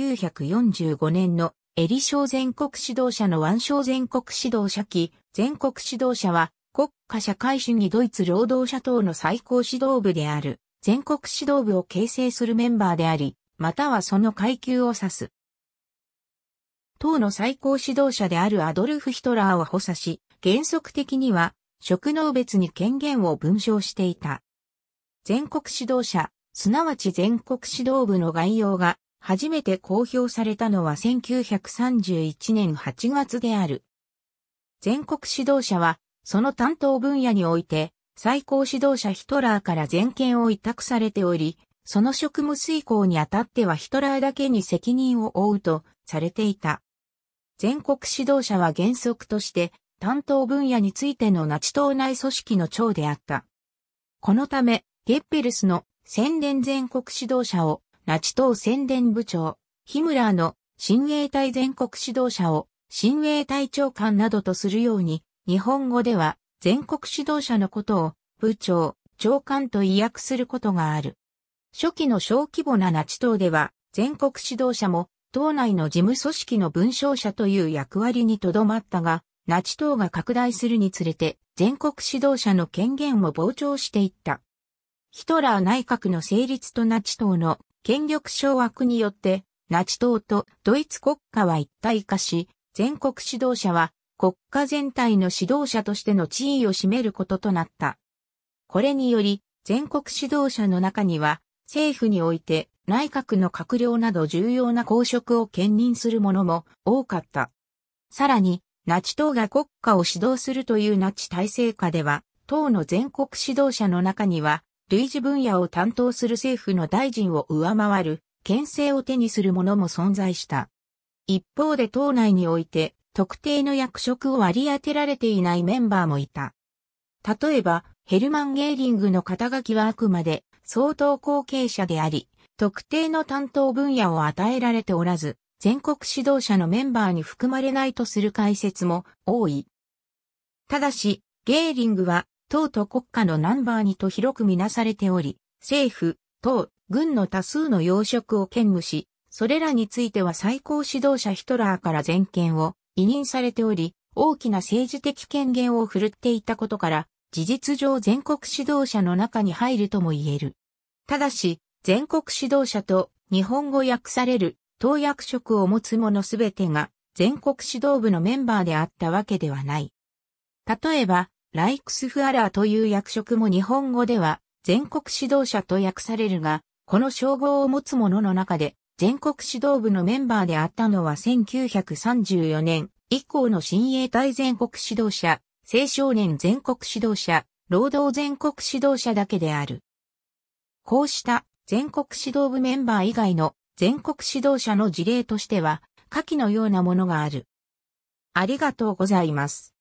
1945年のエリ小全国指導者の腕章全国指導者期、全国指導者は国家社会主義ドイツ労働者党の最高指導部である全国指導部を形成するメンバーであり、またはその階級を指す。党の最高指導者であるアドルフ・ヒトラーを補佐し、原則的には職能別に権限を分掌していた。全国指導者、すなわち全国指導部の概要が初めて公表されたのは1931年8月である。全国指導者は、その担当分野において、最高指導者ヒトラーから全権を委託されており、その職務遂行にあたってはヒトラーだけに責任を負うとされていた。全国指導者は原則として担当分野についてのナチ党内組織の長であった。このため、ゲッペルスの宣伝全国指導者をナチ党宣伝部長、ヒムラーの親衛隊全国指導者を親衛隊長官などとするように、日本語では全国指導者のことを部長、長官と意訳することがある。初期の小規模なナチ党では、全国指導者も党内の事務組織の文章者という役割にとどまったが、ナチ党が拡大するにつれて全国指導者の権限を膨張していった。ヒトラー内閣の成立とナチ党の権力掌握によって、ナチ党とドイツ国家は一体化し、全国指導者は国家全体の指導者としての地位を占めることとなった。これにより、全国指導者の中には、政府において内閣の閣僚など重要な公職を兼任する者も多かった。さらに、ナチ党が国家を指導するというナチ体制下では、党の全国指導者の中には、類似分野を担当する政府の大臣を上回る、牽制を手にする者も存在した。一方で党内において、特定の役職を割り当てられていないメンバーもいた。例えば、ヘルマン・ゲーリングの肩書きはあくまで相当後継者であり、特定の担当分野を与えられておらず、全国指導者のメンバーに含まれないとする解説も多い。ただし、ゲーリングは党と国家のナンバー2と広くみなされており、政府、党、軍の多数の要職を兼務し、それらについては最高指導者ヒトラーから全権を委任されており、大きな政治的権限を振るっていたことから、事実上全国指導者の中に入るとも言える。ただし、全国指導者と日本語訳される党役職を持つ者すべてが全国指導部のメンバーであったわけではない。例えば、ライクスフアラーという役職も日本語では全国指導者と訳されるが、この称号を持つ者の中で全国指導部のメンバーであったのは1934年以降の新衛隊全国指導者、青少年全国指導者、労働全国指導者だけである。こうした全国指導部メンバー以外の全国指導者の事例としては、下記のようなものがある。ありがとうございます。